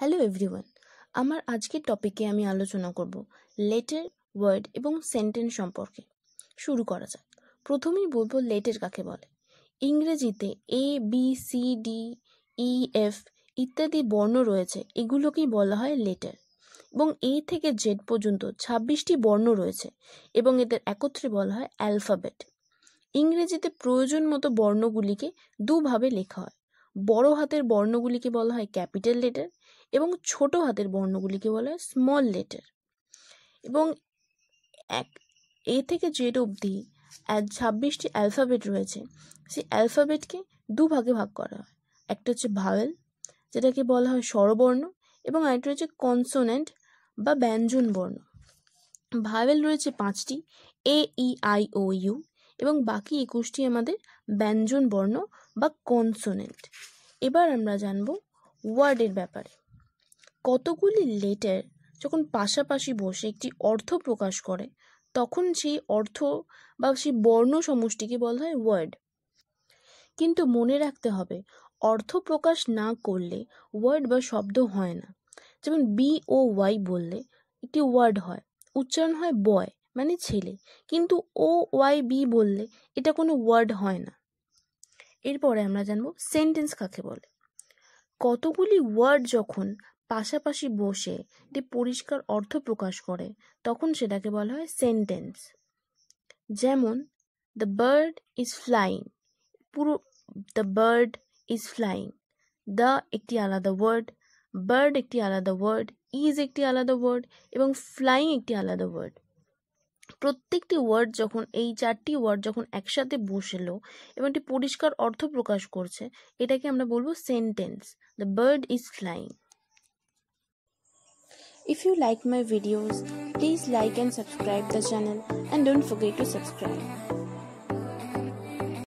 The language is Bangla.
হ্যালো এভরিওয়ান আমার আজকের টপিকে আমি আলোচনা করব লেটার ওয়ার্ড এবং সেন্টেন্স সম্পর্কে শুরু করা যাক প্রথমেই বলবো লেটার কাকে বলে ইংরেজিতে A B C D E F ইত্যাদি বর্ণ রয়েছে এগুলোকেই বলা হয় লেটার এবং এ থেকে জেড পর্যন্ত ছাব্বিশটি বর্ণ রয়েছে এবং এদের একত্রে বলা হয় অ্যালফাবেট ইংরেজিতে প্রয়োজন মতো বর্ণগুলিকে দুভাবে লেখা হয় বড় হাতের বর্ণগুলিকে বলা হয় ক্যাপিটাল লেটার এবং ছোট হাতের বর্ণগুলিকে বলা হয় স্মল লেটার এবং এক এ থেকে জেড অবধি ছাব্বিশটি অ্যালফাবেট রয়েছে সেই অ্যালফাবেটকে দুভাগে ভাগ করা হয় একটা হচ্ছে ভাওয়েল যেটাকে বলা হয় স্বরবর্ণ এবং আরেকটা রয়েছে কনসোনেন্ট বা ব্যঞ্জন বর্ণ ভাওয়েল রয়েছে পাঁচটি এ ই আই ও ইউ এবং বাকি একুশটি আমাদের ব্যঞ্জন বর্ণ বা কনসোনেন্ট এবার আমরা জানব ওয়ার্ডের ব্যাপারে কতগুলি লেটার যখন পাশাপাশি বসে একটি অর্থ প্রকাশ করে তখন সেই অর্থ বা সেই বর্ণ সমষ্টিকে বলা হয় ওয়ার্ড কিন্তু মনে রাখতে হবে অর্থ প্রকাশ না করলে ওয়ার্ড বা শব্দ হয় না যেমন বি ও ওয়াই বললে একটি ওয়ার্ড হয় উচ্চারণ হয় বয় মানে ছেলে কিন্তু ও ওয়াই বি বললে এটা কোনো ওয়ার্ড হয় না এরপরে আমরা জানব সেন্টেন্স কাকে বলে কতগুলি ওয়ার্ড যখন পাশাপাশি বসে এটি পরিষ্কার অর্থ প্রকাশ করে তখন সেটাকে বলা হয় সেন্টেন্স যেমন দ্য বার্ড ইজ ফ্লাইং পুরো the bird is flying the একটি আলাদা ওয়ার্ড বার্ড একটি আলাদা ওয়ার্ড ইজ একটি আলাদা ওয়ার্ড এবং ফ্লাইং একটি আলাদা ওয়ার্ড প্রত্যেকটি ওয়ার্ড যখন এই চারটি ওয়ার্ড যখন একসাথে বসলো এবং একটি পরিষ্কার অর্থ প্রকাশ করছে এটাকে আমরা বলবো sentence the bird is flying if you like my videos please like and subscribe the channel and don't forget to subscribe